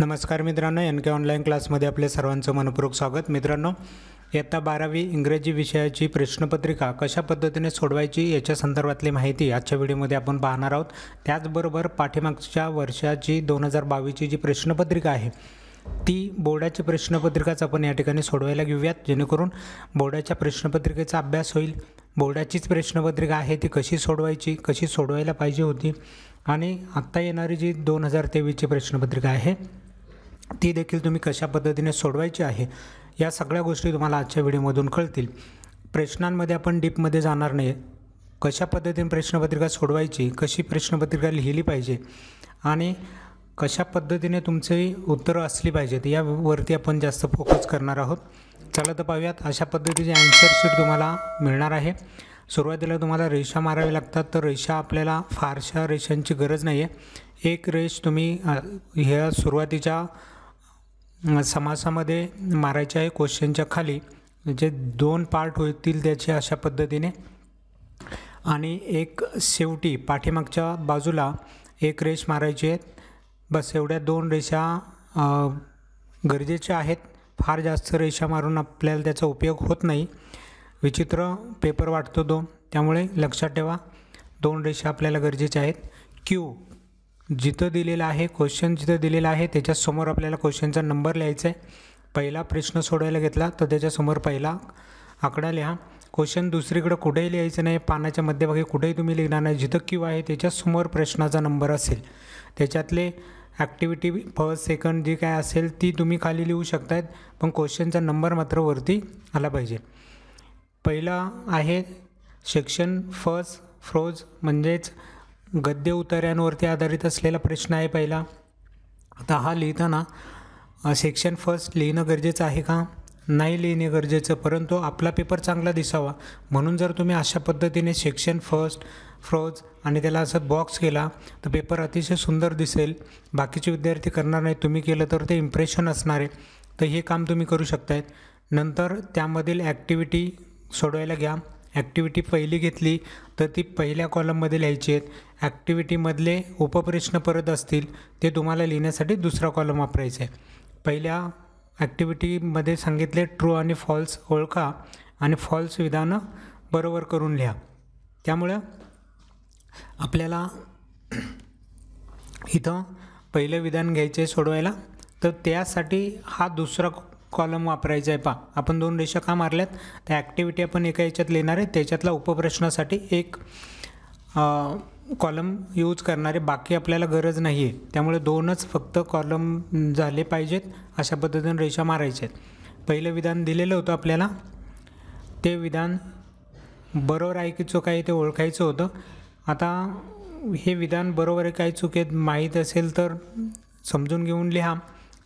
नमस्कार मित्रांनो एन के ऑनलाईन क्लासमध्ये आपल्या सर्वांचं मनपूर्वक स्वागत मित्रांनो इयत्ता बारावी इंग्रजी विषयाची प्रश्नपत्रिका कशा पद्धतीने सोडवायची याच्या संदर्भातली माहिती आजच्या व्हिडिओमध्ये आपण पाहणार आहोत त्याचबरोबर पाठीमागच्या वर्षाची दोन हजार बावीसची जी प्रश्नपत्रिका आहे ती बोर्डाची प्रश्नपत्रिकाच आपण या ठिकाणी सोडवायला घेऊयात जेणेकरून बोर्डाच्या प्रश्नपत्रिकेचा अभ्यास होईल बोर्डाचीच प्रश्नपत्रिका आहे ती कशी सोडवायची कशी सोडवायला पाहिजे होती आणि आत्ता येणारी जी दोन हजार तेवीसची प्रश्नपत्रिका आहे ती देखील तुम्ही कशा पद्धतीने सोडवायची आहे या सगळ्या गोष्टी तुम्हाला आजच्या व्हिडिओमधून कळतील प्रश्नांमध्ये आपण डीपमध्ये जाणार नाही कशा पद्धतीने प्रश्नपत्रिका सोडवायची कशी प्रश्नपत्रिका लिहिली पाहिजे आणि कशा पद्धतीने तुमचे उत्तरं असली पाहिजेत यावरती आपण जास्त फोकस करणार आहोत चला तर पाहूयात अशा पद्धतीचे अँसर शीट तुम्हाला मिळणार आहे सुरुवातीला तुम्हाला रेषा माराव्या लागतात तर रेषा आपल्याला फारशा रेषांची गरज नाही आहे एक रेष तुम्ही ह्या सुरुवातीच्या समासामध्ये मारायचे आहे क्वेश्चनच्या खाली म्हणजे दोन पार्ट होतील त्याचे अशा पद्धतीने आणि एक शेवटी पाठीमागच्या बाजूला एक रेष मारायची आहे बस एवढ्या दोन रेषा गरजेच्या आहेत फार जास्त रेषा मारून आपल्याला त्याचा उपयोग होत नाही विचित्र पेपर वाटतो तो त्यामुळे लक्षात ठेवा दोन रेषा आपल्याला गरजेच्या आहेत क्यू जिथं दिलेलं आहे क्वेश्चन जिथं दिलेला आहे त्याच्यासमोर आपल्याला क्वेश्चनचा नंबर लिहायचा आहे पहिला प्रश्न सोडायला घेतला तर त्याच्यासमोर पहिला आकडा लिहा क्वेश्चन दुसरीकडं कुठेही लिहायचं नाही पानाच्या मध्यभागी कुठेही तुम्ही लिहिणार नाही जिथं किंवा आहे त्याच्यासमोर प्रश्नाचा नंबर असेल त्याच्यातले ॲक्टिव्हिटी फर्स्ट सेकंड जी काय असेल ती तुम्ही खाली लिहू शकतायत पण क्वेश्चनचा नंबर मात्र वरती आला पाहिजे पहिला आहे सेक्शन फर्स्ट फ्रोज म्हणजेच गद्य उतऱ्यांवरती आधारित असलेला प्रश्न आहे पहिला आता हा लिहिताना सेक्शन फर्स्ट लिहिणं गरजेचं आहे का नाही लिहिणे गरजेचं परंतु आपला पेपर चांगला दिसावा म्हणून जर तुम्ही अशा पद्धतीने सेक्शन फर्स्ट फ्रोज आणि त्याला असं बॉक्स केला तर पेपर अतिशय सुंदर दिसेल बाकीचे विद्यार्थी करणार नाही तुम्ही केलं तर ते इम्प्रेशन असणार आहे तर हे काम तुम्ही करू शकतायत नंतर त्यामधील ॲक्टिव्हिटी सोडवायला घ्या ॲक्टिव्हिटी पहिली घेतली तर ती पहिल्या कॉलममध्ये लिहायची आहेत ॲक्टिव्हिटीमधले उपप्रश्न परत असतील ते तुम्हाला लिहिण्यासाठी दुसरा कॉलम वापरायचा आहे पहिल्या ॲक्टिव्हिटीमध्ये सांगितले ट्रू आणि फॉल्स ओळखा आणि फॉल्स विधानं बरोबर करून लिहा त्यामुळं आपल्याला इथं पहिलं विधान घ्यायचे सोडवायला तर त्यासाठी हा दुसरा कॉलम वापरायचा आहे पहा आपण दोन रेषा का मारल्यात त्या ॲक्टिव्हिटी आपण एका याच्यात लिहिणार आहे त्याच्यातला उपप्रश्नासाठी एक कॉलम यूज करणारे बाकी आपल्याला गरज नाही आहे त्यामुळे दोनच फक्त कॉलम झाले पाहिजेत अशा पद्धतीने रेषा मारायच्या आहेत पहिलं विधान दिलेलं होतं आपल्याला ते विधान बरोबर आहे की चूक आहे ते ओळखायचं होतं आता हे विधान बरोबर आहे काय चुकेत माहीत असेल तर समजून घेऊन लिहा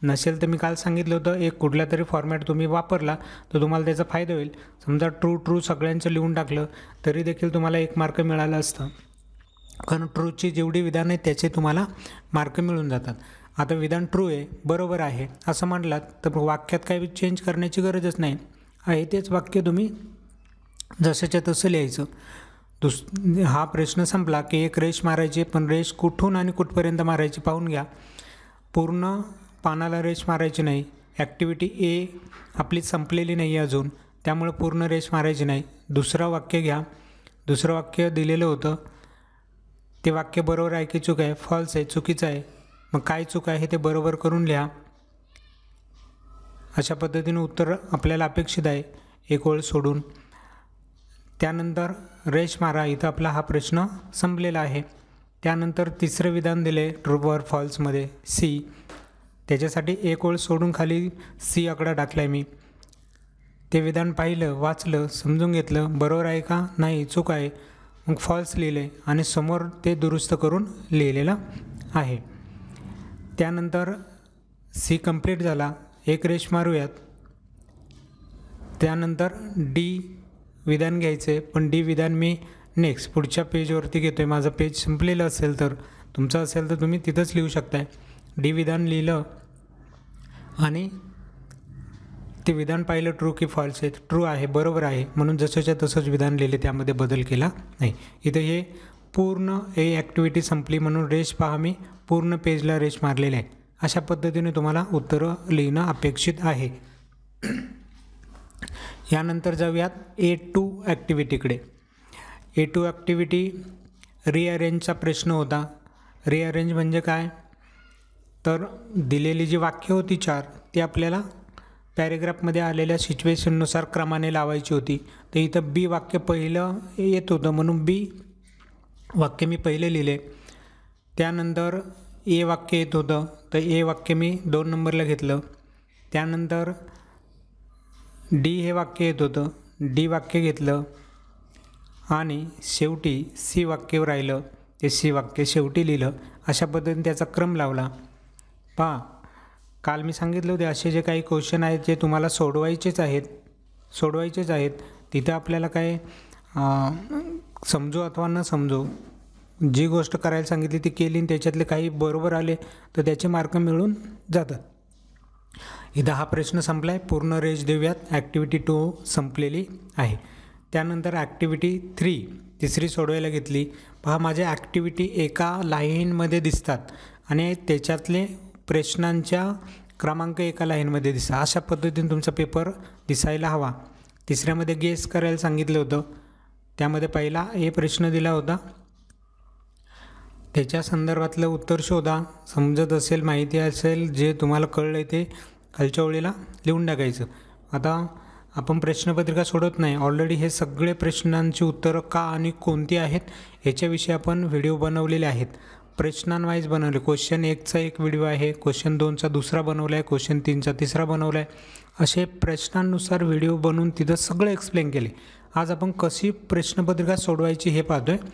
नसेल तर मी काल सांगितलं होतं एक कुठला तरी फॉर्मॅट तुम्ही वापरला तर तुम्हाला त्याचा फायदा होईल समजा ट्रू ट्रू सगळ्यांचं लिहून टाकलं तरी देखील तुम्हाला एक मार्क मिळाला असतं कारण ट्रूची जेवढी विधान आहे त्याचे तुम्हाला मार्क मिळून जातात आता विधान ट्रू आहे बरोबर आहे असं म्हटलात तर वाक्यात काही चेंज करण्याची गरजच नाही आहे तेच वाक्य तुम्ही जसंच्या तसं लिहायचं दुस हा प्रश्न संपला की एक रेष मारायची पण रेष कुठून आणि कुठपर्यंत मारायची पाहून घ्या पूर्ण पानाला रेश मारायची नाही ॲक्टिव्हिटी ए आपली संपलेली नाही आहे अजून त्यामुळे पूर्ण रेश मारायची नाही दुसरं वाक्य घ्या दुसरं वाक्य दिलेलं होतं ते वाक्य बरोबर आहे की चूक आहे फॉल्स आहे चुकीचं आहे मग काय चूक आहे ते बरोबर करून लिहा अशा पद्धतीने उत्तर आपल्याला अपेक्षित आहे एक ओळ सोडून त्यानंतर रेश मारा इथं आपला हा प्रश्न संपलेला आहे त्यानंतर तिसरं विधान दिले ट्रूपर फॉल्समध्ये सी त्याच्यासाठी एक ओळ सोडून खाली सी आकडा टाकला मी ते विधान पाहिलं वाचलं समजून घेतलं बरोबर आहे का नाही चूक आहे मग फॉल्स लिहिले आणि समोर ते दुरुस्त करून लिहिलेलं आहे त्यानंतर सी कंप्लीट झाला एक रेश मारूयात त्यानंतर डी विधान घ्यायचं आहे पण डी विधान मी नेक्स्ट पुढच्या पेजवरती घेतो आहे माझं पेज संपलेलं असेल तर तुमचं असेल तर तुम्ही तिथंच लिहू शकताय डी विधान लिहिलं आणि ते विधान पाहिलं ट्रू की फॉल्स आहे ट्रू आहे बरोबर आहे म्हणून जसंच्या तसंच विधान लिहिले त्यामध्ये बदल केला नाही इथं हे पूर्ण हे ॲक्टिव्हिटी संपली म्हणून रेश पहा मी पूर्ण पेजला रेश मारलेले आहे अशा पद्धतीने तुम्हाला उत्तरं लिहिणं अपेक्षित आहे यानंतर जाऊयात ए टू ॲक्टिव्हिटीकडे ए टू ॲक्टिव्हिटी रिअरेंजचा प्रश्न होता रिअरेंज म्हणजे काय तर दिलेली जी वाक्य होती चार ती आपल्याला पॅरेग्राफमध्ये आलेल्या सिच्युएशननुसार क्रमाने लावायची होती तर इथं बी वाक्य पहिलं येत होतं म्हणून बी वाक्य मी पहिले लिहिले त्यानंतर ए वाक्य येत होतं तर ए वाक्य मी दोन नंबरला घेतलं त्यानंतर डी हे वाक्य येत होतं डी वाक्य घेतलं आणि शेवटी सी वाक्य राहिलं ते सी वाक्य शेवटी लिहिलं अशा पद्धतीने त्याचा क्रम लावला पहा काल मी सांगितले होते असे जे काही क्वेश्चन आहेत जे तुम्हाला सोडवायचेच आहेत सोडवायचेच आहेत तिथे आपल्याला काय समजू अथवा न समजू जी गोष्ट करायला सांगितली ती केली आणि त्याच्यातले काही बरोबर आले तर त्याचे मार्क मिळून जातात इथं हा प्रश्न संपला आहे पूर्ण रेज देऊयात ॲक्टिव्हिटी टू संपलेली आहे त्यानंतर ॲक्टिव्हिटी थ्री तिसरी सोडवायला घेतली पहा माझ्या ॲक्टिव्हिटी एका लाईनमध्ये दिसतात आणि त्याच्यातले प्रश्नांच्या क्रमांक एका लाईनमध्ये दिसा अशा पद्धतीने तुमचा पेपर दिसायला हवा तिसऱ्यामध्ये गेस करायला सांगितलं होतं त्यामध्ये पहिला हे प्रश्न दिला होता त्याच्या संदर्भातलं उत्तर शोधा समजत असेल माहिती असेल जे तुम्हाला कळलं ते खालच्या ओळीला लिहून टाकायचं आता आपण प्रश्नपत्रिका सोडत नाही ऑलरेडी हे सगळे प्रश्नांची उत्तरं का आणि कोणती आहेत याच्याविषयी आपण व्हिडिओ बनवलेले आहेत प्रश्नांवाईज बनवले क्वेश्चन एकचा एक व्हिडिओ आहे क्वेश्चन दोनचा दुसरा बनवला आहे क्वेश्चन तीनचा तिसरा बनवला आहे असे प्रश्नांनुसार व्हिडिओ बनवून तिथं सगळं एक्सप्लेन केले आज आपण कशी प्रश्नपत्रिका सोडवायची हे पाहतो आहे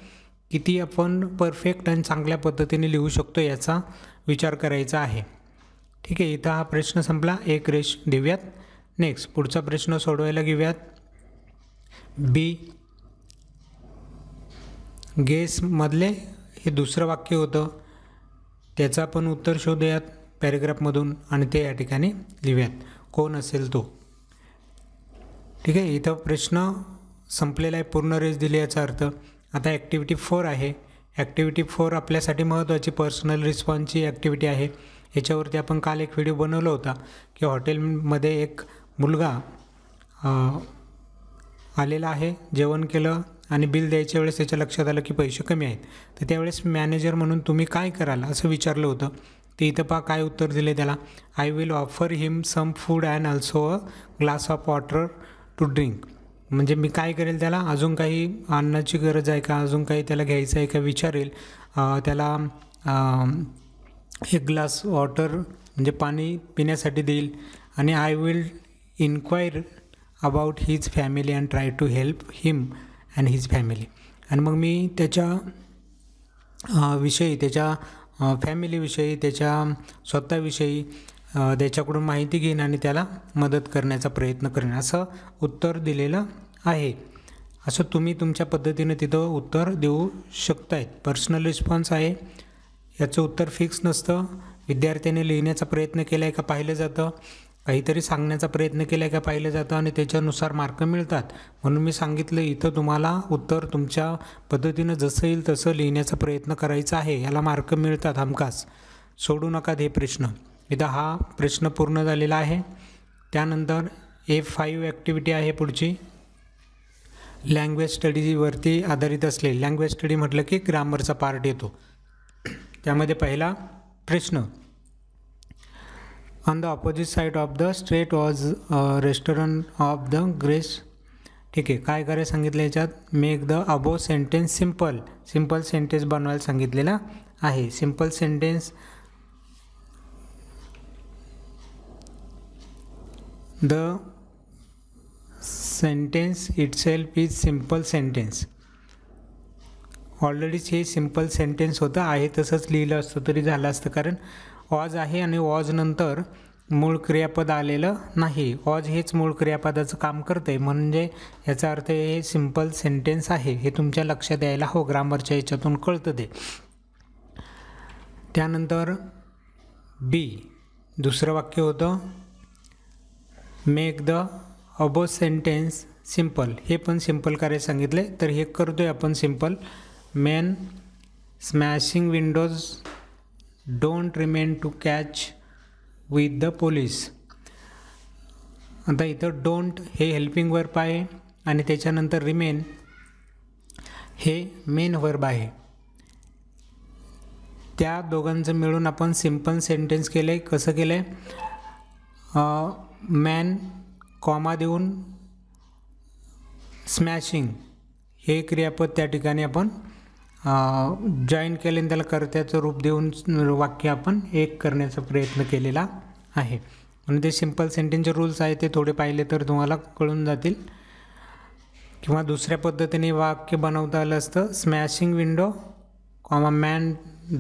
किती आपण परफेक्ट आणि चांगल्या पद्धतीने लिहू शकतो याचा विचार करायचा आहे ठीक आहे इथं हा प्रश्न संपला एक रेश देऊयात नेक्स्ट पुढचा प्रश्न सोडवायला घेऊयात बी गेसमधले हे दुसरं वाक्य होतं त्याचा पण उत्तर शोधूयात पॅरेग्राफमधून आणि ते या ठिकाणी लिहूयात कोण असेल तो ठीक आहे इथं प्रश्न संपलेला आहे पूर्ण रेस दिली याचा अर्थ आता ॲक्टिव्हिटी फोर आहे ॲक्टिव्हिटी फोर आपल्यासाठी महत्त्वाची पर्सनल रिस्पॉन्सची ॲक्टिव्हिटी आहे याच्यावरती आपण काल एक व्हिडिओ बनवला होता की हॉटेलमध्ये एक मुलगा आलेला आहे जेवण केलं आणि बिल द्यायच्या वेळेस त्याच्या लक्षात आलं की पैसे कमी आहेत तर त्यावेळेस मॅनेजर म्हणून तुम्ही काय कराल असं विचारलं होतं ते इथं पहा काय उत्तर दिले त्याला I will offer him some food and also a glass of water to drink म्हणजे मी काय करेल त्याला अजून काही अन्नाची गरज आहे का अजून काही त्याला घ्यायचं आहे का विचारेल त्याला एक ग्लास वॉटर म्हणजे पाणी पिण्यासाठी देईल आणि I will enquire about his family and try to help him and his family आणि मग मी त्याच्या विषयी त्याच्या फॅमिलीविषयी त्याच्या स्वतःविषयी त्याच्याकडून माहिती घेईन आणि त्याला मदत करण्याचा प्रयत्न करेन असं उत्तर दिलेलं आहे असं तुम्ही तुमच्या पद्धतीने तिथं उत्तर देऊ शकतायत पर्सनल रिस्पॉन्स आहे याचं उत्तर फिक्स नसतं विद्यार्थ्याने लिहिण्याचा प्रयत्न केला आहे का पाहिलं जातं काहीतरी सांगण्याचा प्रयत्न केला का पाहिलं जातं आणि त्याच्यानुसार मार्क मिळतात म्हणून मी सांगितलं इथं तुम्हाला उत्तर तुमच्या पद्धतीनं जसं येईल तसं लिहिण्याचा प्रयत्न करायचा आहे याला मार्क मिळतात हमखास सोडू नका हे प्रश्न इथं हा प्रश्न पूर्ण झालेला आहे त्यानंतर ए फाईव्ह ॲक्टिव्हिटी आहे पुढची लँग्वेज स्टडीवरती आधारित असले लँग्वेज स्टडी म्हटलं की ग्रामरचा पार्ट येतो त्यामध्ये पहिला प्रश्न on the opposite side of the street was restaurant of the grace ठीक आहे काय करायला सांगितलं याच्यात make the above sentence simple simple sentence बनवायला सांगितलेला आहे simple sentence the sentence itself is simple sentence already हे सिम्पल सेंटेन्स होतं आहे तसंच लिहिलं असतं तरी झालं असतं कारण ऑज आहे आणि नंतर मूळ क्रियापद आलेलं नाही ऑज हेच मूळ क्रियापदाचं काम करते म्हणजे याचा अर्थ हे सिम्पल सेंटेन्स आहे हे तुमच्या लक्षात यायला हो ग्रामरच्या याच्यातून कळतं ते त्यानंतर बी दुसरं वाक्य होतं make the above sentence simple हे पण सिम्पल कार्य सांगितले तर हे करतोय आपण simple man smashing windows don't remain to catch with the police आता इथं डोंट हे हेल्पिंग वर्ब आहे आणि त्याच्यानंतर रिमेन हे मेन वर्ब आहे त्या दोघांचं मिळून आपण सिम्पल सेंटेन्स केलं आहे कसं केलं आहे मॅन कॉमा देऊन स्मॅशिंग हे क्रियापद त्या ठिकाणी आपण जॉईन केले त्याला कर्त्याचं रूप देऊन वाक्य आपण एक करण्याचा प्रयत्न केलेला आहे म्हणजे ते सिम्पल सेंटेन्सचे रूल्स आहे ते थोडे पाहिले तर तुम्हाला कळून जातील किंवा दुसऱ्या पद्धतीने वाक्य बनवता आलं असतं smashing window comma man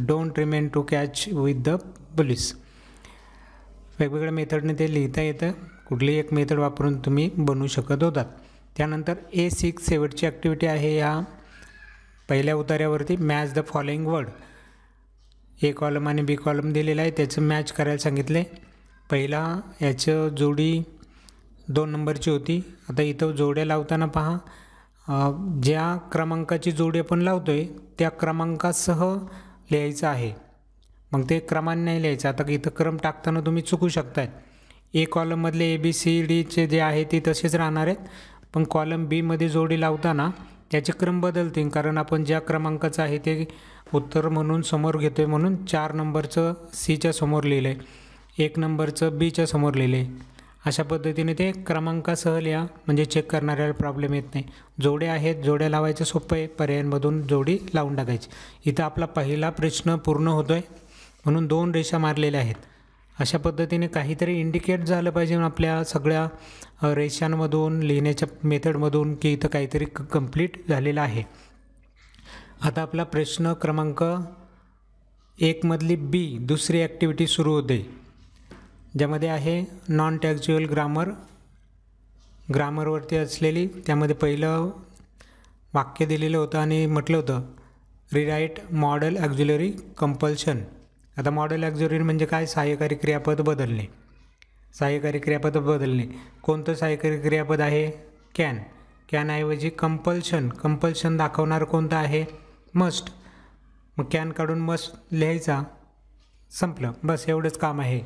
don't remain to catch with the police वेगवेगळ्या मेथडने ते लिहिता येतं कुठलीही एक मेथड वापरून तुम्ही बनवू शकत होतात त्यानंतर ए सिक्स शेवटची ॲक्टिव्हिटी आहे या पहिल्या उतार्यावरती match the following word A column आणि बी कॉलम दिलेला आहे त्याचं मॅच करायला आहे पहिला याचं जोडी दोन नंबरची होती आता इथं जोड्या लावताना पहा ज्या क्रमांकाची जोडी आपण लावतो आहे त्या क्रमांकासह लिहायचं आहे मग ते क्रमाने नाही लिहायचं आता इथं क्रम टाकताना तुम्ही चुकू शकताय ए कॉलममधले ए बी सी डीचे जे आहे ते तसेच राहणार आहेत पण कॉलम बीमध्ये जोडी लावताना याचे क्रम बदलतील कारण आपण ज्या क्रमांकाचं आहे ते उत्तर म्हणून समोर घेतो आहे म्हणून चार नंबरचं सीच्या समोर लिहिलं आहे एक नंबरचं बीच्या समोर लिहिलं आहे अशा पद्धतीने ते क्रमांकासह लिहा म्हणजे चेक करणाऱ्याला प्रॉब्लेम येत नाही जोडे आहेत जोड्या लावायचं सोपं आहे पर्यायांमधून जोडी लावून टाकायची इथं आपला पहिला प्रश्न पूर्ण होतो आहे म्हणून दोन रेषा मारलेल्या आहेत अशा पद्धतीने काहीतरी इंडिकेट झालं पाहिजे आपल्या सगळ्या रेषांमधून लिहिण्याच्या मेथडमधून की इथं काहीतरी क कम्प्लीट झालेलं आहे आता आपला प्रश्न क्रमांक एकमधली बी दुसरी ॲक्टिव्हिटी सुरू होते ज्यामध्ये आहे नॉन टॅक्च्युअल ग्रामर ग्रामरवरती असलेली त्यामध्ये पहिलं वाक्य दिलेलं होतं आणि म्हटलं होतं रिराईट मॉडेल ॲक्झ्युलरी कंपल्शन आता मॉडेल ॲक्झोरियर म्हणजे काय सहाय्यकारी क्रियापद बदलणे सहाय्यकारी क्रियापद बदलणे कोणतं सहाय्यकारी क्रियापद आहे कॅन कॅनऐवजी कंपल्शन कंपल्शन दाखवणार कोणतं आहे मस्ट मग कॅन काढून मस्ट लिहायचा संपलं बस एवढंच काम आहे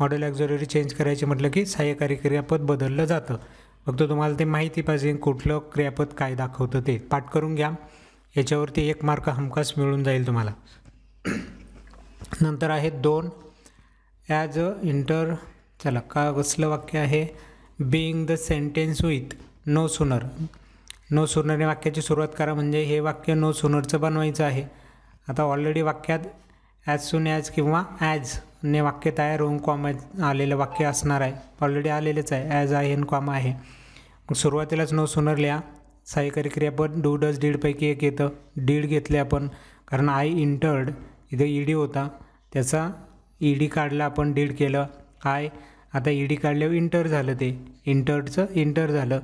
मॉडेल ॲक्झोरियरी चेंज करायचे म्हटलं की सहाय्यकारी क्रियापद बदललं जातं फक्त तुम्हाला ते माहिती पाहिजे कुठलं क्रियापद काय दाखवतं ते पाठ करून घ्या याच्यावरती एक मार्क हमखास मिळून जाईल तुम्हाला नंतर आहे दोन ॲज अ इंटर चला का कसलं वाक्य आहे being the sentence with no sooner no sooner या वाक्याची सुरुवात करा म्हणजे हे वाक्य नो सुनरचं बनवायचं आहे आता ऑलरेडी वाक्यात ॲज सुन ॲज किंवा ॲज ने वाक्य तयार होऊन कॉम आलेलं वाक्य असणार आहे ऑलरेडी आलेलेच आहे ॲज आहे इन कॉम आहे मग सुरुवातीलाच नो सुनर लिहा सहाय्यकारी पण डू डज डीडपैकी एक येतं डीड घेतले आपण कारण आय इंटर्ड इथं ई डी होता त्याचा ई डी काढला आपण डीड केलं आय आता ई डी काढल्यावर इंटर झालं ते इंटरचं इंटर झालं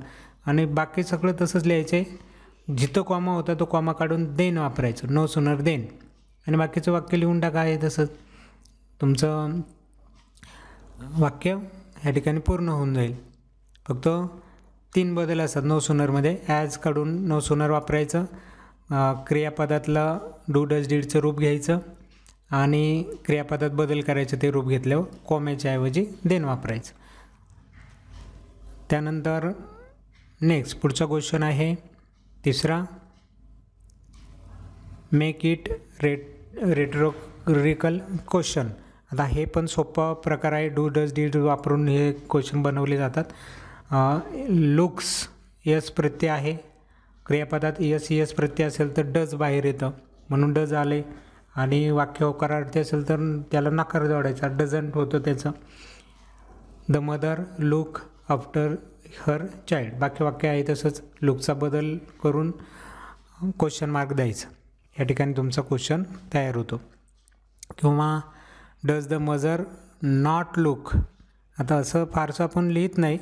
आणि बाकी सगळं तसंच लिहायचं आहे जिथं कॉमा होता तो कॉमा काढून देन वापरायचं नो सुनर देन आणि बाकीचं वाक्य लिहून टाका आहे तसंच तुमचं वाक्य ह्या ठिकाणी पूर्ण होऊन जाईल फक्त तीन बदल असतात नो सुनरमध्ये ॲज काढून नो सुनर वापरायचं क्रियापदातलं डू डज डीडचं रूप घ्यायचं आणि क्रियापदात बदल करायचं ते रूप घेतल्यावर कॉमेच्या ऐवजी देन वापरायचं त्यानंतर नेक्स्ट पुढचा क्वेश्चन आहे तिसरा make it rate rhetorical question आता हे पण सोपा प्रकार आहे डू डज डू वापरून हे क्वेश्चन बनवले जातात लुक्स यस प्रत्यय आहे क्रियापदात यस यस प्रत्यय असेल तर डज बाहेर येतं म्हणून डज आले आणि वाक्य होकारार्थी असेल तर त्याला नकार जोडायचा डझंट होतं त्याचं the mother look after her child बाकी वाक्य आहे तसंच लुकचा बदल करून क्वेश्चन मार्क द्यायचं या ठिकाणी तुमचा क्वेश्चन तयार होतो किंवा does the mother not look आता असं फारसं आपण लिहित नाही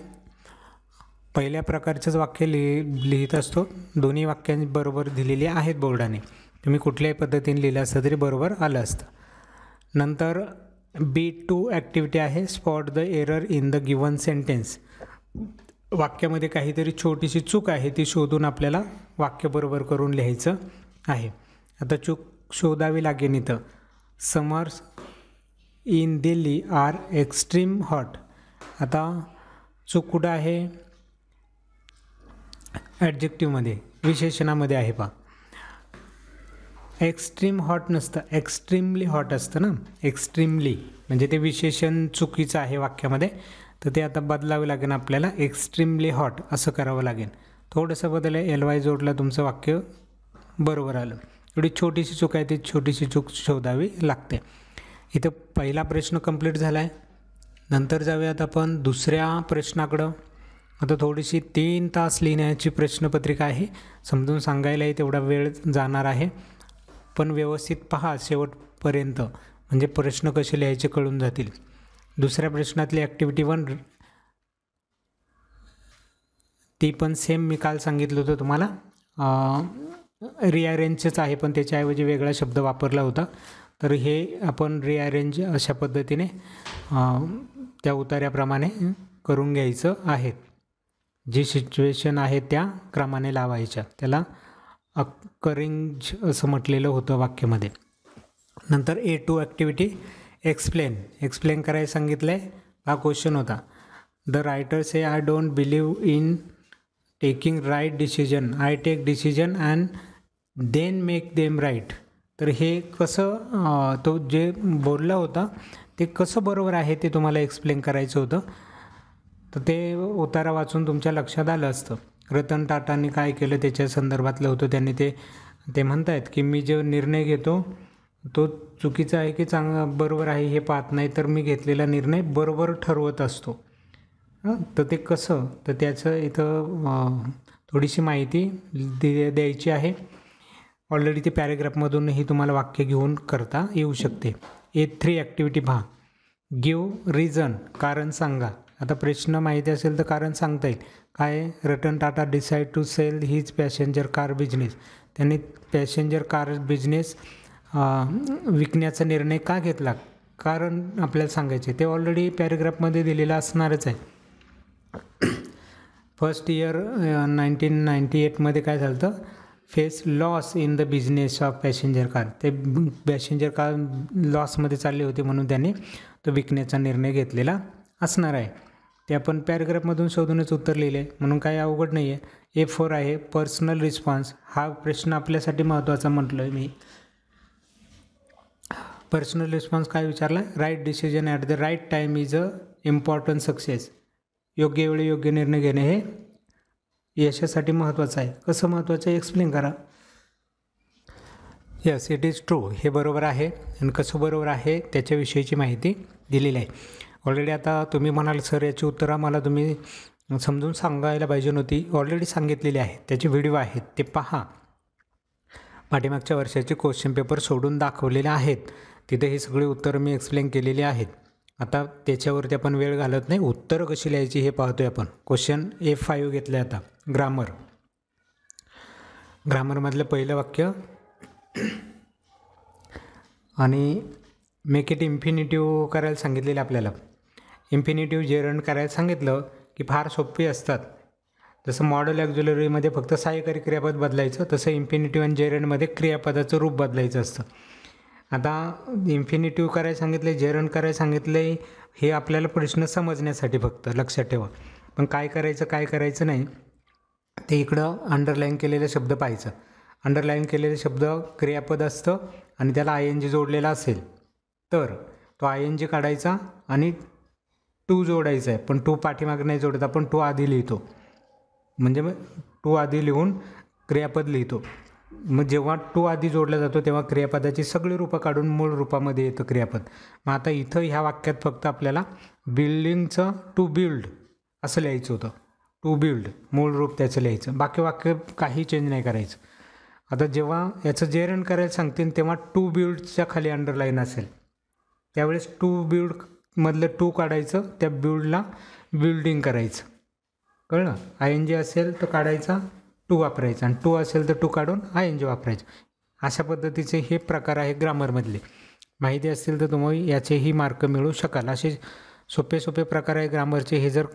पहिल्या प्रकारचंच वाक्य लिहि लिहित असतो दोन्ही वाक्यांबरोबर दिलेली आहेत बोर्डाने तुम्ही कुठल्याही पद्धतीने लिहिलं असतं तरी बरोबर आलं असतं नंतर बी टू ॲक्टिव्हिटी आहे spot the error in the given sentence वाक्यामध्ये काहीतरी छोटीशी चूक आहे ती शोधून आपल्याला वाक्य बरोबर करून लिहायचं आहे आता चूक शोधावी लागेल इथं summers in Delhi are extreme hot आता चूक कुठं आहे ॲडजेक्टिवमध्ये विशेषणामध्ये आहे पा एक्स्ट्रीम हॉट नसतं एक्स्ट्रीमली हॉट असतं ना एक्स्ट्रीमली म्हणजे ते विशेषण चुकीचं आहे वाक्यामध्ये तर ते आता बदलावे लागेल आपल्याला एक्स्ट्रीमली हॉट असं करावं लागेल थोडंसं बदल आहे एल वाय जोडला तुमचं वाक्य बरोबर आलं एवढी छोटीशी चूक आहे ती छोटीशी चूक शोधावी लागते इथं पहिला प्रश्न कंप्लीट झाला आहे नंतर जाऊयात आपण दुसऱ्या प्रश्नाकडं आता थोडीशी तीन तास लिहिण्याची प्रश्नपत्रिका आहे समजून सांगायलाही तेवढा वेळ जाणार आहे पण व्यवस्थित पहा शेवटपर्यंत म्हणजे प्रश्न कसे लिहायचे कळून जातील दुसऱ्या प्रश्नातली ॲक्टिव्हिटी वन ती पण सेम मी काल सांगितलं होतं तुम्हाला रिअरेंजच आहे पण त्याच्याऐवजी वेगळा शब्द वापरला होता तर हे आपण रिअरेंज अशा पद्धतीने त्या उतार्याप्रमाणे करून घ्यायचं आहे जी सिच्युएशन आहे त्या क्रमाने लावायच्या त्याला अकरिंज असं म्हटलेलं होतं वाक्यामध्ये नंतर A two activity explain explain करायला सांगितलं आहे हा क्वेश्चन होता the writer say I don't believe in taking right decision I take decision and then make them right तर हे कसं तो जे बोलला होता ते कसं बरोबर आहे ते तुम्हाला एक्सप्लेन करायचं होतं तर ते उतारा वाचून तुमच्या लक्षात आलं असतं रतन टाटांनी काय केलं त्याच्या संदर्भातलं होतं त्यांनी ते ते म्हणत आहेत की मी जो निर्णय घेतो तो चुकीचा आहे की चांग बरोबर आहे हे पाहत नाही तर मी घेतलेला निर्णय बरोबर ठरवत असतो तर ते कसं तर त्याचं इथं थोडीशी माहिती दि द्यायची आहे ऑलरेडी ते पॅरेग्राफमधूनही तुम्हाला वाक्य घेऊन करता येऊ शकते ए थ्री ॲक्टिव्हिटी पहा गिव रिझन कारण सांगा आता प्रश्न माहिती असेल तर कारण सांगता येईल काय Ratan Tata decide to sell हीच पॅसेंजर कार बिझनेस त्यांनी पॅसेंजर कार बिझनेस विकण्याचा निर्णय का घेतला कारण आपल्याला सांगायचे ते ऑलरेडी पॅरेग्राफमध्ये दिलेलं असणारच आहे फर्स्ट इयर नाईन्टीन नाईन्टी एटमध्ये काय झालं तर face loss in the business of passenger car ते पॅसेंजर कार लॉसमध्ये चालले होते म्हणून त्यांनी तो विकण्याचा निर्णय घेतलेला असणार आहे ते आपण पॅरेग्राफमधून शोधूनच उत्तर लिहिले म्हणून काही अवघड नाही आहे ए फोर आहे पर्सनल रिस्पॉन्स हा प्रश्न आपल्यासाठी महत्त्वाचा म्हटलं आहे मी पर्सनल रिस्पॉन्स काय विचारला right decision at the right time is a important success योग्य वेळी योग्य निर्णय घेणे हे यशासाठी महत्त्वाचं आहे कसं महत्त्वाचं आहे एक्सप्लेन करा यस इट इज ट्रू हे बरोबर आहे आणि कसं बरोबर आहे त्याच्याविषयीची माहिती दिलेली आहे ऑलरेडी आता तुम्ही म्हणाल सर याची उत्तरं आम्हाला तुम्ही समजून सांगायला पाहिजे नव्हती ऑलरेडी सांगितलेली आहे त्याचे व्हिडिओ आहेत ते पहा पाठीमागच्या वर्षाचे क्वेश्चन पेपर सोडून दाखवलेले आहेत तिथे ही सगळी उत्तरं मी एक्सप्लेन केलेली आहेत आता त्याच्यावरती आपण वेळ घालत नाही उत्तरं कशी लिहायची हे पाहतोय आपण क्वेश्चन ए फाईव्ह घेतलं आता ग्रामर ग्रामरमधलं पहिलं वाक्य आणि मेक इट इन्फिनिटिव्ह करायला सांगितलेलं आपल्याला इन्फिनिटिव जे करायला सांगितलं की फार सोपी असतात जसं मॉडल ॲक्झुलरीमध्ये फक्त सहाय्यकारी क्रियापद बदलायचं तसं इन्फिनिटिव आणि जेरणमध्ये क्रियापदाचं रूप बदलायचं असतं आता इन्फिनिटिव्ह करायला सांगितले जेरण करायला सांगितले हे आपल्याला प्रश्न समजण्यासाठी फक्त लक्षात ठेवा पण काय करायचं काय करायचं नाही ते इकडं अंडरलाईन केलेले शब्द पाहायचं अंडरलाईन केलेले शब्द क्रियापद असतं आणि त्याला आय एन जी जोडलेला असेल तर तो आय एन जी काढायचा आणि टू जोडायचं आहे पण टू पाठीमागे नाही जोडत आपण टू आधी लिहितो म्हणजे मग टू आधी लिहून क्रियापद लिहितो मग जेव्हा टू आधी जोडला जातो तेव्हा क्रियापदाची सगळी रूपं काढून मूळ रूपामध्ये येतं क्रियापद मग आता इथं ह्या वाक्यात फक्त आपल्याला बिल्डिंगचं टू बिल्ड असं लिहायचं होतं टू बिल्ड मूळ रूप त्याचं लिहायचं बाकी वाक्य काही चेंज नाही करायचं आता जेव्हा याचं जेरण करायला सांगतील तेव्हा टू बिल्डच्या खाली अंडरलाईन असेल त्यावेळेस टू बिल्ड मधलं टू काढायचं त्या बिल्डला बिल्डिंग करायचं कळलं आय एन जी असेल तर काढायचा टू वापरायचा आणि टू असेल तर टू काढून आय एन जी वापरायचं अशा पद्धतीचे हे प्रकार आहे ग्रामरमधले माहिती असतील तर तुम्ही याचेही मार्क मिळू शकाल असे सोपे सोपे प्रकार आहे ग्रामरचे हे जर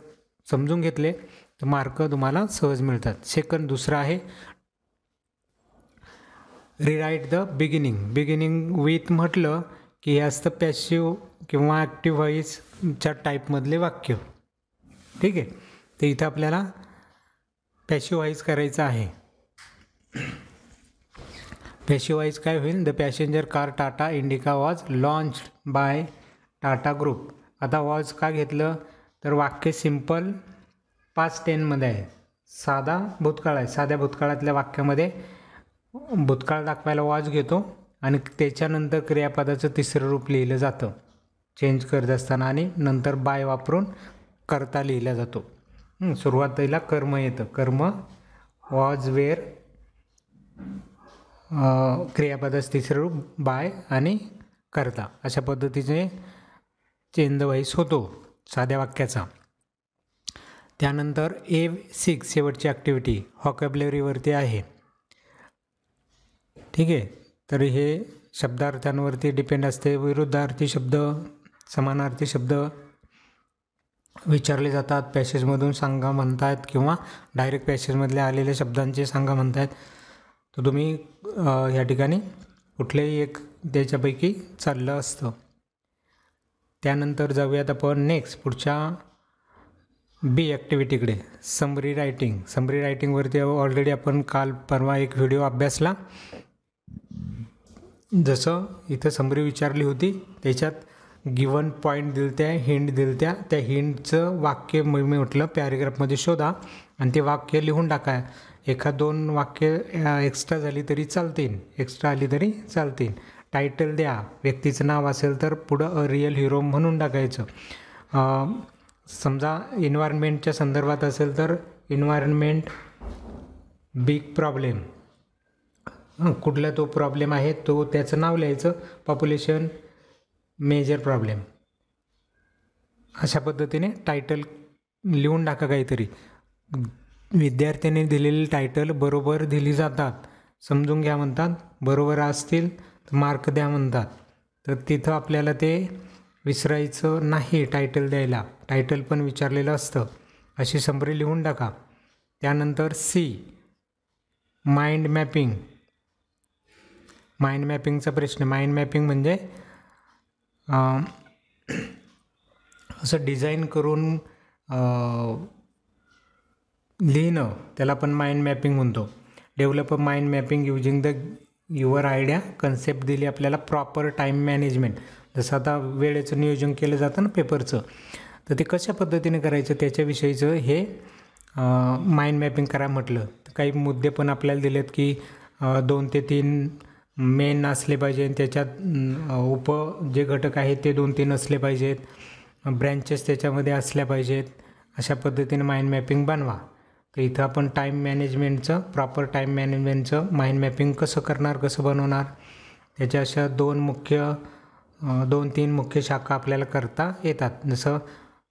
समजून घेतले तर मार्क तुम्हाला सहज मिळतात सेकंड दुसरं आहे rewrite the beginning beginning with म्हटलं की हे असतं पॅसिव किंवा ॲक्टिव्ह व्हॉईसच्या टाईपमधले वाक्य ठीक आहे ते इथं आपल्याला पॅशिव व्हॉईस करायचं आहे पॅशिव व्हॉईस काय होईल the passenger car Tata Indica was launch by Tata group आता वॉज का घेतलं तर वाक्य सिम्पल पाच टेनमध्ये आहे साधा भूतकाळ आहे साध्या भूतकाळातल्या वाक्यामध्ये भूतकाळ दाखवायला वॉज घेतो आणि त्याच्यानंतर क्रियापदाचं तिसरं रूप लिहिलं जातं चेंज करत असताना आणि नंतर बाय वापरून करता लिहिला जातो सुरुवातीला कर्म येतं कर्म वॉज वेअर क्रियापदाचं तिसरं रूप बाय आणि करता अशा पद्धतीचे चेंदवाईस होतो साध्या वाक्याचा त्यानंतर ए सिक्स शेवटची ॲक्टिव्हिटी हॉकॅबलरीवरती आहे ठीक आहे तरी हे शब्दार्थांवरती डिपेंड असते विरुद्धार्थी शब्द समानार्थी शब्द विचारले जातात पॅसेजमधून सांगा म्हणतायत किंवा डायरेक्ट पॅसेजमधले आलेल्या शब्दांचे सांगा म्हणतायत तर तुम्ही ह्या ठिकाणी कुठलेही एक त्याच्यापैकी चाललं असतं त्यानंतर जाऊयात आपण नेक्स्ट पुढच्या बी ॲक्टिव्हिटीकडे समरी रायटिंग समरी रायटिंगवरती ऑलरेडी आपण काल परवा एक व्हिडिओ अभ्यासला जसं इथं समरी विचारली होती त्याच्यात गिवन पॉईंट दिलत्या त्या हिंड दिल त्या त्या हिंडचं वाक्य मी म्हटलं पॅरेग्राफमध्ये शोधा आणि ते वाक्य लिहून टाका एखाद दोन वाक्य एक्स्ट्रा झाली तरी चालतील एक्स्ट्रा आली तरी चालतील टायटल द्या व्यक्तीचं नाव असेल तर पुढं अ रिअल हिरो म्हणून टाकायचं समजा इन्व्हायरमेंटच्या संदर्भात असेल तर इन्व्हायरमेंट बिग प्रॉब्लेम कुठला तो प्रॉब्लेम आहे तो त्याचं नाव लिहायचं पॉप्युलेशन मेजर प्रॉब्लेम अशा पद्धतीने टायटल लिहून टाका काहीतरी विद्यार्थ्यांनी दिलेली टायटल बरोबर दिली जातात समजून घ्या म्हणतात बरोबर असतील तर मार्क द्या म्हणतात तर तिथं आपल्याला ते विसरायचं नाही टायटल द्यायला टायटल पण विचारलेलं असतं अशी समरी लिहून टाका त्यानंतर सी माइंड मॅपिंग माइंड मॅपिंगचा प्रश्न माइंड मॅपिंग म्हणजे असं डिझाईन करून लिहिणं त्याला पण माइंड मॅपिंग म्हणतो develop mind mapping using the your idea concept दिली आपल्याला प्रॉपर टाईम मॅनेजमेंट जसं आता वेळेचं नियोजन केलं जातं ना पेपरचं तर ते कशा पद्धतीने करायचं त्याच्याविषयीचं हे माइंड मॅपिंग करा म्हटलं तर काही मुद्दे पण आपल्याला दिलेत की दोन ते तीन मेन असले पाहिजे त्याच्यात उप जे घटक आहेत ते दोन तीन असले पाहिजेत ब्रँचेस त्याच्यामध्ये असल्या पाहिजेत अशा पद्धतीने माइंड मॅपिंग बनवा तर इथं आपण टाईम मॅनेजमेंटचं प्रॉपर टाईम मॅनेजमेंटचं माइंड मॅपिंग कसं करणार कसं बनवणार त्याच्या अशा दोन मुख्य दोन तीन मुख्य शाखा आपल्याला करता येतात जसं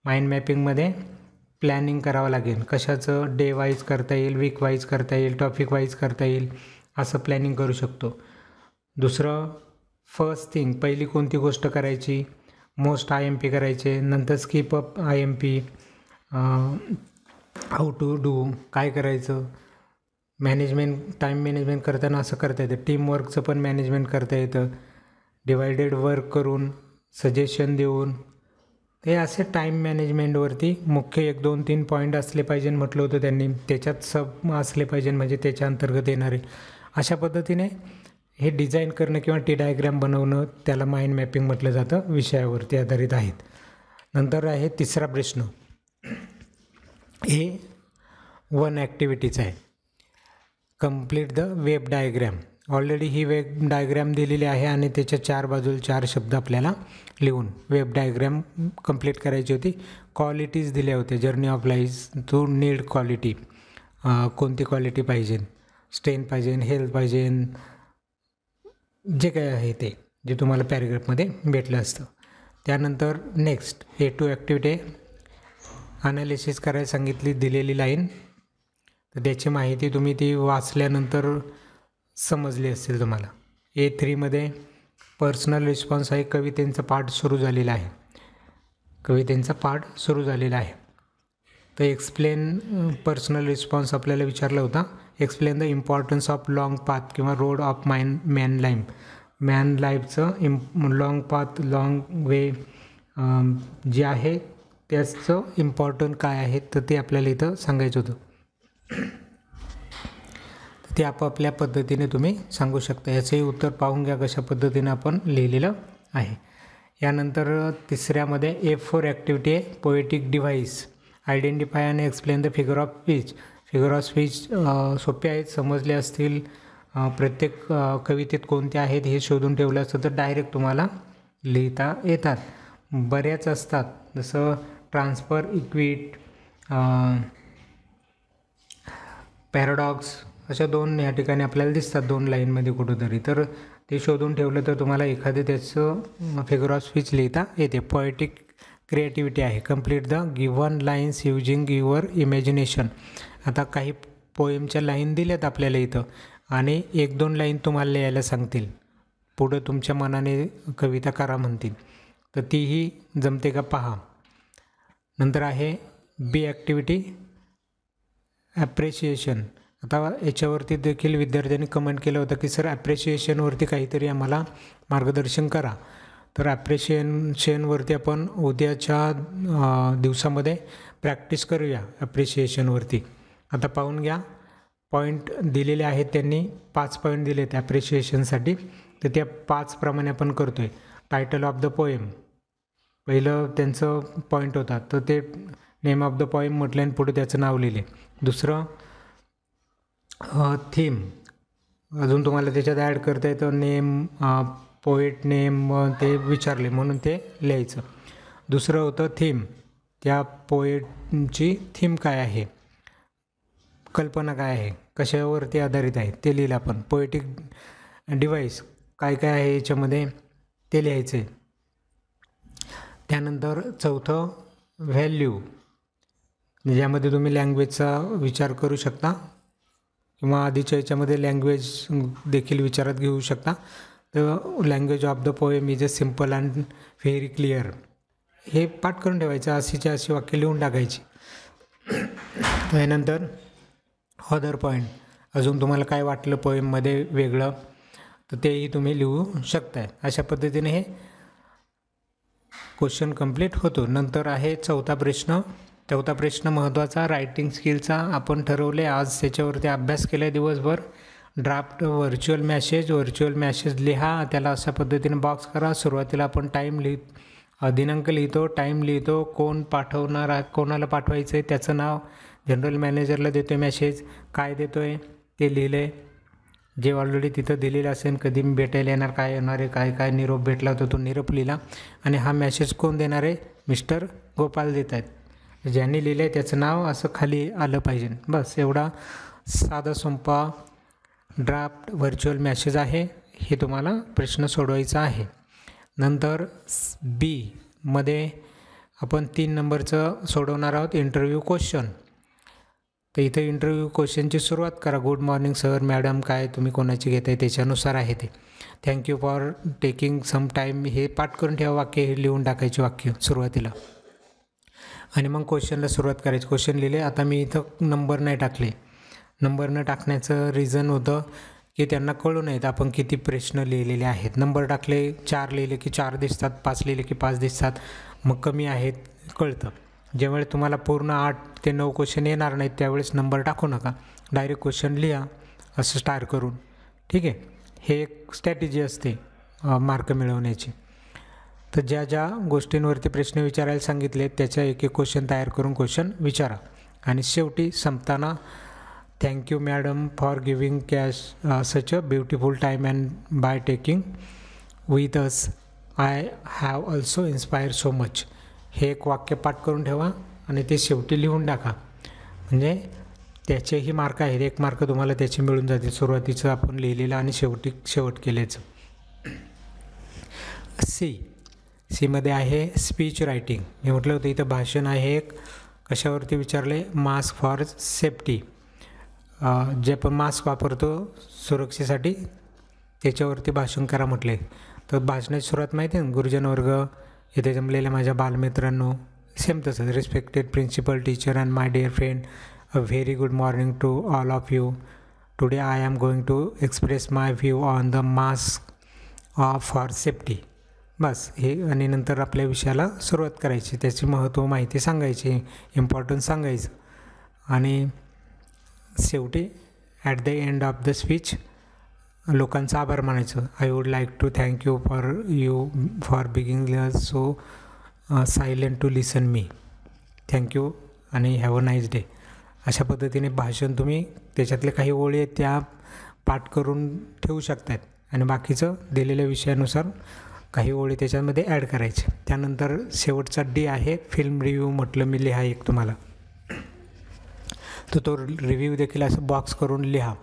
माइंड मॅपिंगमध्ये प्लॅनिंग करावं लागेल कशाचं डे वाईज करता येईल वीक वाईज करता येईल टॉपिक वाईज करता येईल असं प्लॅनिंग करू शकतो दुसरं फर्स्ट थिंग पहिली कोणती गोष्ट करायची मोस्ट आय एम पी करायचे नंतर skip up I M P how to do काय करायचं मॅनेजमेंट टाईम मॅनेजमेंट करताना असं करता येतं टीमवर्कचं पण मॅनेजमेंट करता येतं डिवायडेड वर्क करून सजेशन देऊन हे असे टाईम मॅनेजमेंटवरती मुख्य एक दोन तीन पॉईंट असले पाहिजे म्हटलं होतं त्यांनी त्याच्यात सब असले पाहिजे म्हणजे त्याच्या अंतर्गत येणारे अशा पद्धतीने हे डिझाईन करणं किंवा टी डायग्रॅम बनवणं त्याला माइंड मॅपिंग म्हटलं जातं विषयावरती आधारित आहेत नंतर आहे तिसरा प्रश्न हे वन ॲक्टिव्हिटीचं आहे complete the web diagram already ही वेब डायग्रॅम दिलेली आहे आणि त्याच्या चार बाजूला चार शब्द आपल्याला लिहून वेब डायग्रॅम कंप्लीट करायची होती क्वालिटीज दिल्या होत्या journey of life to need quality कोणती क्वालिटी पाहिजे स्टेन पाहिजे हेल्थ पाहिजे जे काय आहे ते जे तुम्हाला पॅरेग्राफमध्ये भेटलं असतं त्यानंतर next A two activity analysis करायला सांगितली दिलेली लाईन तर त्याची माहिती तुम्ही ती वाचल्यानंतर समजली असेल तुम्हाला ए थ्रीमध्ये पर्सनल रिस्पॉन्स आहे कवितेंचा पाठ सुरू झालेला आहे कवितेंचा पाठ सुरू झालेला आहे तर एक्सप्लेन पर्सनल रिस्पॉन्स आपल्याला विचारला होता explain the importance of long path किंवा road of mine man life man लाईफचं इम लाँग पाथ लाँग वे जे आहे त्याचं इम्पॉर्टंट काय आहे तर ते आपल्याला इथं सांगायचं होतं ते आपापल्या पद्धतीने तुम्ही सांगू शकता याचंही उत्तर पाहून घ्या कशा पद्धतीने आपण लिहिलेलं आहे यानंतर तिसऱ्यामध्ये ए फोर ॲक्टिव्हिटी आहे poetic device identify and explain the figure of speech figure of speech सोपे आहेत समजले असतील प्रत्येक कवितेत कोणते आहेत हे शोधून ठेवलं असतं तर डायरेक्ट तुम्हाला लिहिता येतात बऱ्याच असतात जसं ट्रान्सफर इक्विट पॅराडॉक्स अशा दोन या ठिकाणी आपल्याला दिसतात दोन लाईनमध्ये कुठंतरी तर ते शोधून ठेवलं तर तुम्हाला एखादं त्याचं फिगर ऑफ स्पीच लिहिता येते पोएटिक क्रिएटिव्हिटी आहे complete the given lines using your imagination आता काही पोएमच्या लाईन दिल्यात आपल्याला इथं आणि एक दोन लाईन तुम्हाला लिहायला सांगतील पुढं तुमच्या मनाने कविता करा म्हणतील तर तीही जमते का पहा नंतर आहे बी ॲक्टिव्हिटी ॲप्रिशिएशन आता याच्यावरती देखील विद्यार्थ्यांनी कमेंट केलं होतं की सर ॲप्रिशिएशनवरती काहीतरी आम्हाला मार्गदर्शन करा तर ॲप्रिशिएशनवरती आपण उद्याच्या दिवसामध्ये प्रॅक्टिस करूया ॲप्रिशिएशनवरती आता पाहून घ्या पॉईंट दिलेले आहेत त्यांनी पाच पॉईंट दिले आहेत ॲप्रिशिएशनसाठी तर त्या पाचप्रमाणे आपण करतो आहे टायटल ऑफ द पोएम पहिलं त्यांचं पॉईंट होता तर ते नेम ऑफ द पॉईम म्हटलं आणि पुढे त्याचं नाव लिहिले दुसरं थीम अजून तुम्हाला त्याच्यात ॲड करता येतं नेम पोएटने मग ते विचारले म्हणून ते लिहायचं दुसरं होतं थीम त्या पोएटची थीम काय आहे कल्पना काय आहे कशावरती आधारित आहे ते लिहिलं आपण पोएटिक डिव्हाइस काय काय आहे याच्यामध्ये ते लिहायचे त्यानंतर चौथं व्हॅल्यू ज्यामध्ये तुम्ही लँग्वेजचा विचार करू शकता किंवा आधीच्या याच्यामध्ये लँग्वेज देखील विचारात घेऊ शकता the language of the poem is a simple and very clear हे पाठ करून ठेवायचं अशीची अशी वाक्य लिहून टाकायची त्यानंतर अदर पॉईंट अजून तुम्हाला काय वाटलं पोएममध्ये वेगळं तर तेही तुम्ही लिहू शकताय अशा पद्धतीने हे क्वेश्चन कंप्लीट होतो नंतर आहे चौथा प्रश्न चौथा प्रश्न महत्त्वाचा रायटिंग स्किलचा आपण ठरवले आज त्याच्यावरती अभ्यास केला आहे दिवसभर draft virtual message virtual message लिहा त्याला अशा पद्धतीने बॉक्स करा सुरुवातीला आपण टाईम लिहित दिनांक लिहितो टाईम लिहितो कोण पाठवणार कोणाला पाठवायचं आहे त्याचं नाव जनरल मॅनेजरला देतो आहे मॅसेज काय देतो आहे ते लिहिलं आहे जे ऑलरेडी तिथं दिलेलं असेल कधी मी भेटायला येणार काय येणार आहे काय काय निरोप भेटला होता तो निरोप लिहिला आणि हा मॅसेज कोण देणार आहे मिस्टर गोपाल देत आहेत ज्यांनी लिहिलं आहे त्याचं नाव असं खाली आलं पाहिजे बस एवढा साधा संपा ड्राफ्ट व्हर्च्युअल मॅसेज आहे हे तुम्हाला प्रश्न सोडवायचा आहे नंतर बीमध्ये आपण तीन नंबरचं सोडवणार आहोत इंटरव्ह्यू क्वेश्चन तर इथं इंटरव्ह्यू क्वेश्चनची सुरुवात करा गुड मॉर्निंग सर मॅडम काय तुम्ही कोणाची घेत आहे त्याच्यानुसार आहे ते thank you for taking some time हे पाठ करून ठेवा वाक्य हे लिहून टाकायची वाक्य सुरुवातीला आणि मग क्वेश्चनला सुरुवात करायची क्वेश्चन लिहिले आता मी इथं नंबर नाही टाकले नंबर न टाकण्याचं रिझन होतं की त्यांना कळू नयेत आपण किती प्रश्न लिहिलेले आहेत नंबर टाकले चार लिहिले की चार दिसतात पाच लिहिले की पाच दिसतात मग कमी आहेत कळतं ज्यावेळेस तुम्हाला पूर्ण आठ ते नऊ क्वेश्चन येणार नाहीत त्यावेळेस नंबर टाकू नका डायरेक्ट क्वेश्चन लिहा असं स्टार करून ठीक आहे हे एक स्ट्रॅटेजी असते मार्क मिळवण्याची तर ज्या ज्या गोष्टींवरती प्रश्न विचारायला सांगितले त्याच्या एक एक क्वेश्चन तयार करून क्वेश्चन विचारा आणि शेवटी संपताना thank you madam for giving cash such a such time and by taking with us I have also inspire so much हे एक वाक्यपाठ करून ठेवा आणि ते शेवटी लिहून टाका म्हणजे त्याचेही मार्क आहेत एक मार्क तुम्हाला त्याचे मिळून जातील सुरुवातीचं आपण लिहिलेलं आणि शेवटी शेवट केल्याचं सी सीमध्ये आहे स्पीच रायटिंग मी म्हटलं होतं इथं भाषण आहे एक कशावरती विचारले मास्क फॉर सेफ्टी जे आपण मास्क वापरतो सुरक्षेसाठी त्याच्यावरती भाषण करा म्हटले तर भाषणाची सुरुवात माहिती आहे ना गुरुजन वर्ग इथे जमलेल्या माझ्या बालमित्रांनो सेम तसंच respected principal teacher and my dear friend a very good morning to all of you today I am going to express my view on the mask of for safety बस हे आणि नंतर आपल्या विषयाला सुरुवात करायची त्याची महत्त्व माहिती सांगायची इम्पॉर्टन्स सांगायचं आणि शेवटी at the end of the speech लोकांचा आभार मानायचं I would like to thank you for you for being so silent to listen me thank you आणि हॅव अ नाईस डे अशा पद्धतीने भाषण तुम्ही त्याच्यातल्या काही ओळी आहेत त्या पाठ करून ठेवू शकतात आणि बाकीचं दिलेल्या विषयानुसार काही ओळी त्याच्यामध्ये ॲड करायचे त्यानंतर शेवटचा डी आहे फिल्म रिव्ह्यू म्हटलं मी लिहा एक तुम्हाला तर तो रिव्ह्यू देखील असं बॉक्स करून लिहा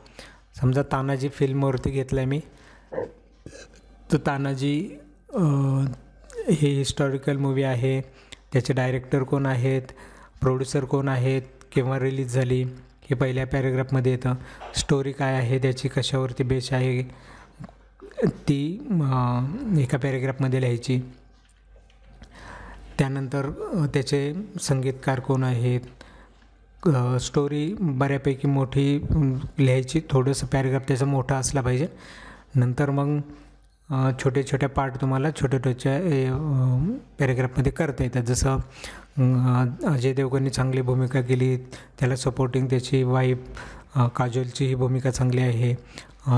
समजा तानाजी फिल्मवरती घेतला आहे मी तर तानाजी हे हिस्टॉरिकल मूवी आहे त्याचे डायरेक्टर कोण आहेत प्रोड्युसर कोण आहेत केव्हा रिलीज झाली हे पहिल्या पॅरेग्राफमध्ये येतं स्टोरी काय आहे त्याची कशावरती बेस आहे ती एका पॅरेग्राफमध्ये लिहायची त्यानंतर त्याचे संगीतकार कोण आहेत स्टोरी बऱ्यापैकी मोठी लिहायची थोडंसं पॅरेग्राफ त्याचा मोठा असला पाहिजे नंतर मग छोटे छोटे पार्ट तुम्हाला छोट्या छोट्या पॅरेग्राफमध्ये करता येतात जसं अजय देवगणने चांगली भूमिका केली त्याला सपोर्टिंग त्याची वाईफ काजोलची ही भूमिका चांगली आहे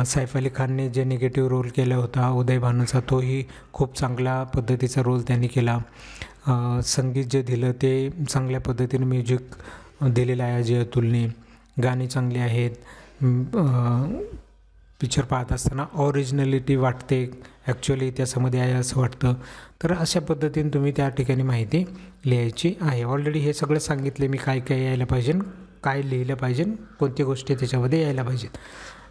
सैफ अली खानने जे निगेटिव्ह रोल केला होता उदय भानूचा तोही खूप चांगला पद्धतीचा रोल त्यांनी केला संगीत जे दिलं ते चांगल्या पद्धतीने म्युझिक दिलेला आहे अजय अतुलने गाणी चांगली आहेत पिक्चर पाहत असताना ऑरिजिनॅलिटी वाटते ॲक्च्युअली त्याच्यामध्ये आहे असं वाटतं तर अशा पद्धतीने तुम्ही त्या ठिकाणी माहिती लिहायची आहे ऑलरेडी हे सगळं सांगितले मी काय काय यायला पाहिजे काय लिहिलं पाहिजे कोणती गोष्टी त्याच्यामध्ये यायला पाहिजेत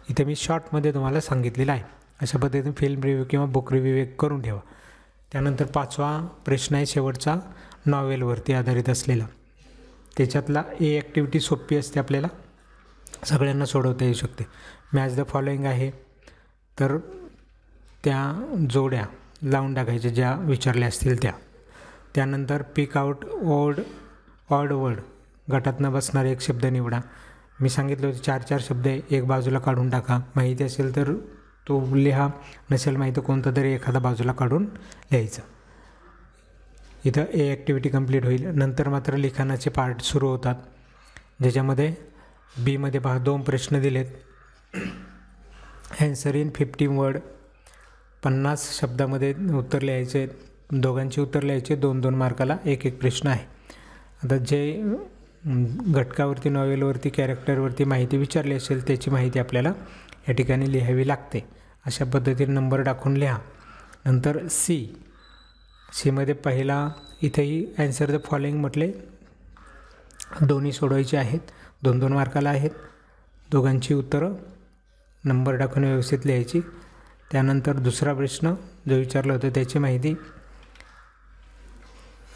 इथे मी शॉर्टमध्ये तुम्हाला सांगितलेलं आहे अशा पद्धतीने फिल्म रिव्ह्यू किंवा बुक रिव्ह्यू एक करून ठेवा त्यानंतर पाचवा प्रश्न आहे शेवटचा नॉवेलवरती आधारित असलेला त्याच्यातला ए ॲक्टिव्हिटी सोपी असते आपल्याला सगळ्यांना सोडवता येऊ शकते मॅच द फॉलोईंग आहे तर त्या जोड्या लावून टाकायच्या ज्या विचारल्या असतील त्या त्यानंतर pick out odd odd word गटात न बसणारे एक शब्द निवडा मी सांगितलं होतं चार चार शब्द एक बाजूला काढून टाका माहिती असेल तर तो लिहा नसेल माहिती कोणतं तरी एखादा बाजूला काढून लिहायचा इथं ए ॲक्टिव्हिटी कंप्लीट होईल नंतर मात्र लिखाणाचे पार्ट सुरू होतात ज्याच्यामध्ये बीमध्ये पहा दोन प्रश्न दिलेत ॲन्सर इन फिफ्टीन वर्ड पन्नास शब्दामध्ये उत्तर लिहायचे दोघांची उत्तर लिहायचे दोन दोन मार्काला एक एक प्रश्न आहे आता जे घटकावरती नॉवेलवरती कॅरेक्टरवरती माहिती विचारली असेल त्याची माहिती आपल्याला या ठिकाणी लिहावी लागते अशा पद्धतीने नंबर टाकून लिहा नंतर सी सीमध्ये पहिला इथेही ॲन्सर द फॉलोइंग म्हटले दोन्ही सोडवायचे आहेत दोन दोन मार्काला आहेत दोघांची उत्तरं नंबर टाकून व्यवस्थित लिहायची त्यानंतर दुसरा प्रश्न जो विचारला होता त्याची माहिती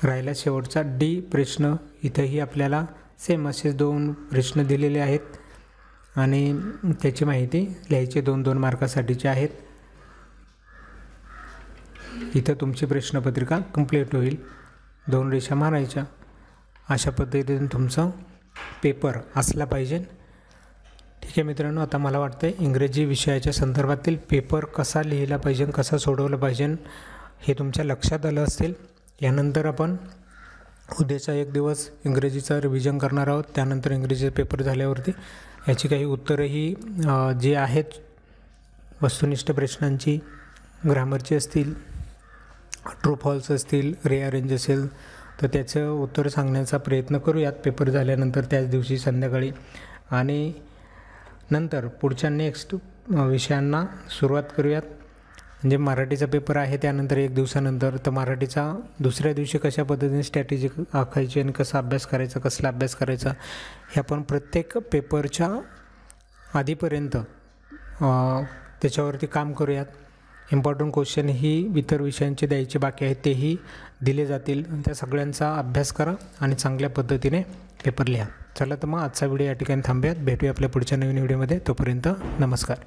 राहिला शेवटचा डी प्रश्न इथंही आपल्याला सेम असे दोन प्रश्न दिलेले आहेत आणि त्याची माहिती लिहायचे दोन दोन मार्कासाठीचे आहेत इथं तुमची प्रश्नपत्रिका कंप्लीट होईल दोन रेषा मारायच्या अशा पद्धतीने तुमचं पेपर असला पाहिजे ठीक आहे मित्रांनो आता मला वाटतं इंग्रजी विषयाच्या संदर्भातील पेपर कसा लिहिला पाहिजे कसा सोडवला पाहिजे हे तुमच्या लक्षात आलं असेल यानंतर आपण उद्याचा एक दिवस इंग्रजीचं रिव्हिजन करणार आहोत त्यानंतर इंग्रजीचा पेपर झाल्यावरती याची काही उत्तरंही जे आहेत वस्तुनिष्ठ प्रश्नांची ग्रामरची असतील ट्रू फॉल्स असतील रिअरेंज असेल तर त्याचं उत्तर सांगण्याचा प्रयत्न करूयात पेपर झाल्यानंतर त्याच दिवशी संध्याकाळी आणि नंतर पुढच्या नेक्स्ट विषयांना सुरुवात करूयात म्हणजे मराठीचा पेपर आहे त्यानंतर एक दिवसानंतर तर मराठीचा दुसऱ्या दिवशी कशा पद्धतीने स्ट्रॅटेजी आखायची आणि कसा अभ्यास करायचा कसला अभ्यास करायचा हे आपण प्रत्येक पेपरच्या आधीपर्यंत त्याच्यावरती काम करूयात इम्पॉर्टंट क्वेश्चन ही इतर विषयांचे द्यायचे बाकी आहेत तेही दिले जातील त्या सगळ्यांचा अभ्यास करा आणि चांगल्या पद्धतीने पेपर लिहा चला तर मग आजचा व्हिडिओ या ठिकाणी थांबूयात भेटूया आपल्या पुढच्या नवीन व्हिडिओमध्ये तोपर्यंत नमस्कार